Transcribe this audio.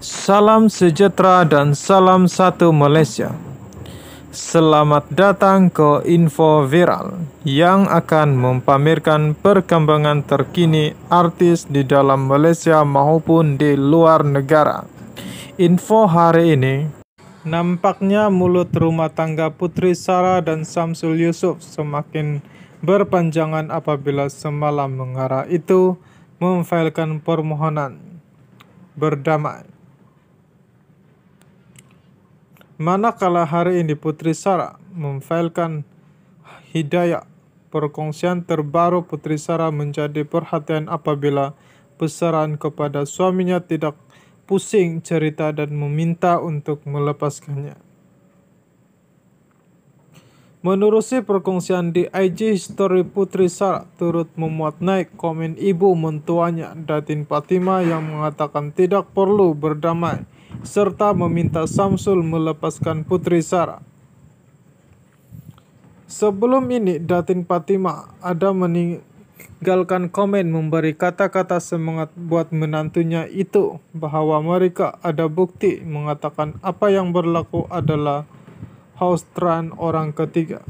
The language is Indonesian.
Salam sejahtera dan salam satu Malaysia. Selamat datang ke Info Viral yang akan mempamerkan perkembangan terkini artis di dalam Malaysia maupun di luar negara. Info hari ini Nampaknya mulut rumah tangga Putri Sarah dan Samsul Yusuf semakin berpanjangan apabila semalam mengarah itu memfailkan permohonan berdamai. Manakala hari ini Putri Sarah memfailkan hidayah perkongsian terbaru Putri Sarah menjadi perhatian apabila pesaran kepada suaminya tidak pusing cerita dan meminta untuk melepaskannya. Menurusi perkongsian di IG story Putri Sarah turut memuat naik komen ibu mentuanya Datin Fatima yang mengatakan tidak perlu berdamai serta meminta Samsul melepaskan putri Sarah. Sebelum ini, Datin Fatima ada meninggalkan komen memberi kata-kata semangat buat menantunya itu bahwa mereka ada bukti mengatakan apa yang berlaku adalah Haustran orang ketiga.